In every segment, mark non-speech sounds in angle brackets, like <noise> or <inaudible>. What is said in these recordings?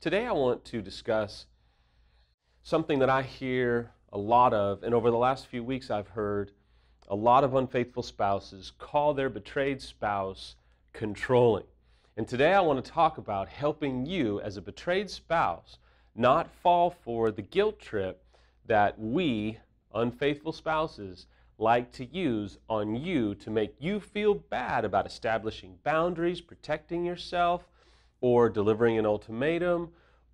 Today I want to discuss something that I hear a lot of, and over the last few weeks I've heard a lot of unfaithful spouses call their betrayed spouse controlling. And today I want to talk about helping you as a betrayed spouse not fall for the guilt trip that we, unfaithful spouses, like to use on you to make you feel bad about establishing boundaries, protecting yourself, or delivering an ultimatum,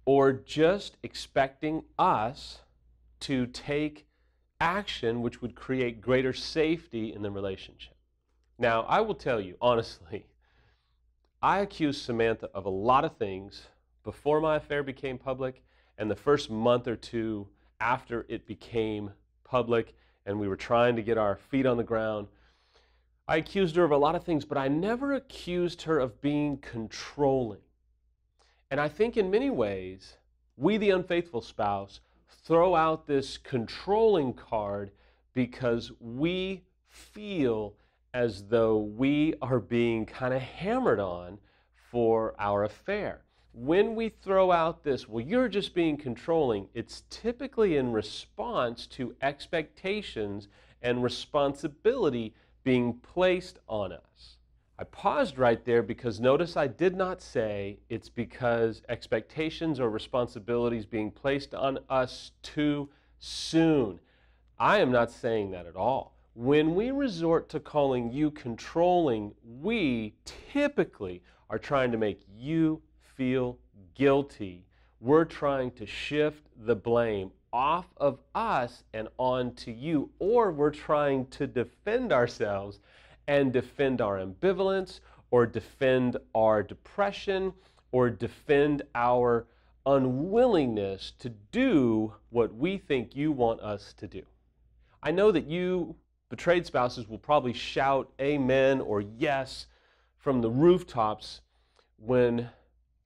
or just expecting us to take action which would create greater safety in the relationship. Now, I will tell you honestly, I accused Samantha of a lot of things before my affair became public and the first month or two after it became public and we were trying to get our feet on the ground. I accused her of a lot of things, but I never accused her of being controlling. And I think in many ways, we, the unfaithful spouse, throw out this controlling card because we feel as though we are being kind of hammered on for our affair when we throw out this, well, you're just being controlling, it's typically in response to expectations and responsibility being placed on us. I paused right there because notice I did not say it's because expectations or responsibilities being placed on us too soon. I am not saying that at all. When we resort to calling you controlling, we typically are trying to make you feel guilty. We're trying to shift the blame off of us and onto you, or we're trying to defend ourselves and defend our ambivalence, or defend our depression, or defend our unwillingness to do what we think you want us to do. I know that you, betrayed spouses, will probably shout amen or yes from the rooftops when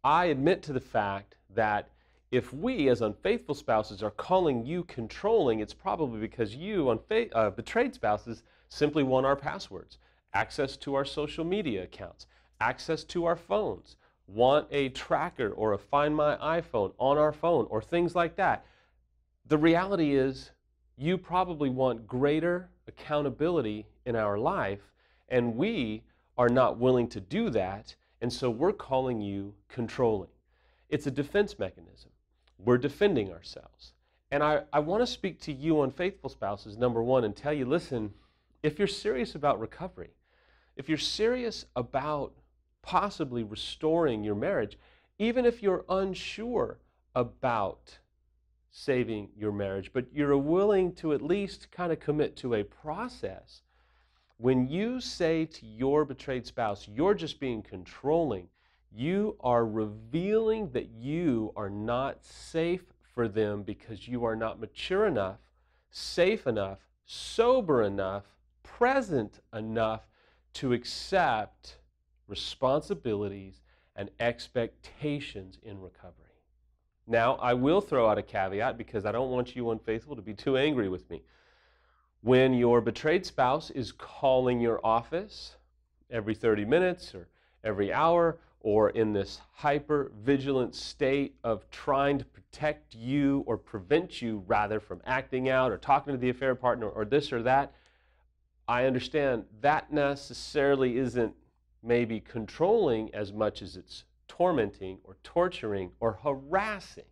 I admit to the fact that if we, as unfaithful spouses, are calling you controlling, it's probably because you, uh, betrayed spouses, simply want our passwords, access to our social media accounts, access to our phones, want a tracker or a Find My iPhone on our phone, or things like that. The reality is, you probably want greater accountability in our life, and we are not willing to do that and so we're calling you controlling. It's a defense mechanism. We're defending ourselves. And I, I want to speak to you, unfaithful spouses, number one, and tell you listen, if you're serious about recovery, if you're serious about possibly restoring your marriage, even if you're unsure about saving your marriage, but you're willing to at least kind of commit to a process when you say to your betrayed spouse, you're just being controlling, you are revealing that you are not safe for them because you are not mature enough, safe enough, sober enough, present enough to accept responsibilities and expectations in recovery. Now, I will throw out a caveat because I don't want you unfaithful to be too angry with me. When your betrayed spouse is calling your office every 30 minutes or every hour, or in this hyper vigilant state of trying to protect you or prevent you rather from acting out or talking to the affair partner or this or that, I understand that necessarily isn't maybe controlling as much as it's tormenting or torturing or harassing.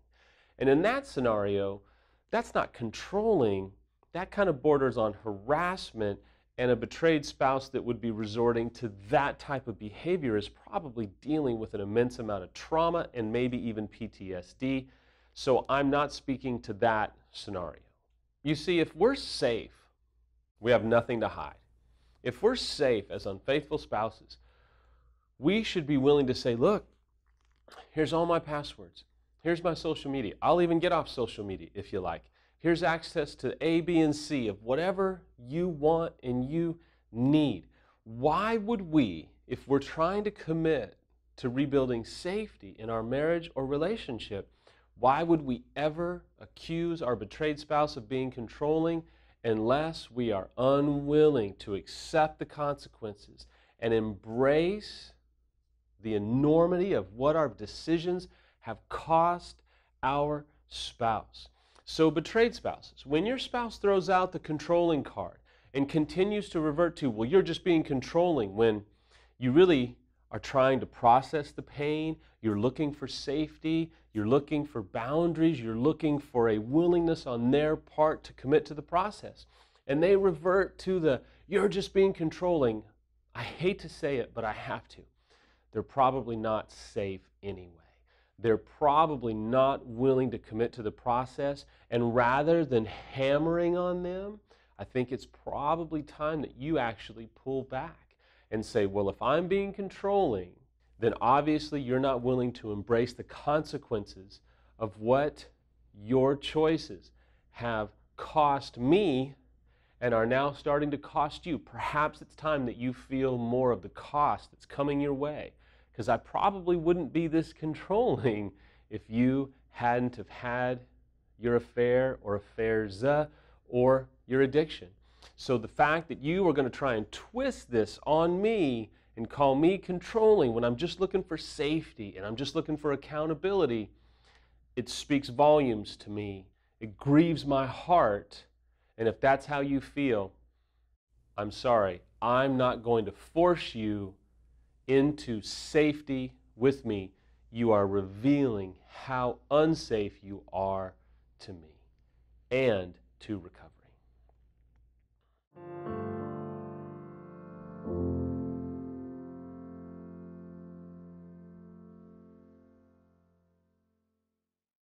And in that scenario, that's not controlling, that kind of borders on harassment and a betrayed spouse that would be resorting to that type of behavior is probably dealing with an immense amount of trauma and maybe even PTSD. So I'm not speaking to that scenario. You see, if we're safe, we have nothing to hide. If we're safe as unfaithful spouses, we should be willing to say, look, here's all my passwords. Here's my social media. I'll even get off social media if you like. Here's access to A, B, and C of whatever you want and you need. Why would we, if we're trying to commit to rebuilding safety in our marriage or relationship, why would we ever accuse our betrayed spouse of being controlling unless we are unwilling to accept the consequences and embrace the enormity of what our decisions have cost our spouse? So betrayed spouses, when your spouse throws out the controlling card and continues to revert to, well, you're just being controlling when you really are trying to process the pain, you're looking for safety, you're looking for boundaries, you're looking for a willingness on their part to commit to the process. And they revert to the, you're just being controlling. I hate to say it, but I have to. They're probably not safe anyway they're probably not willing to commit to the process. And rather than hammering on them, I think it's probably time that you actually pull back and say, well, if I'm being controlling, then obviously you're not willing to embrace the consequences of what your choices have cost me and are now starting to cost you. Perhaps it's time that you feel more of the cost that's coming your way because I probably wouldn't be this <laughs> controlling if you hadn't have had your affair or affairs uh, or your addiction. So the fact that you are going to try and twist this on me and call me controlling when I'm just looking for safety and I'm just looking for accountability, it speaks volumes to me. It grieves my heart. And if that's how you feel, I'm sorry. I'm not going to force you into safety with me, you are revealing how unsafe you are to me and to recovery.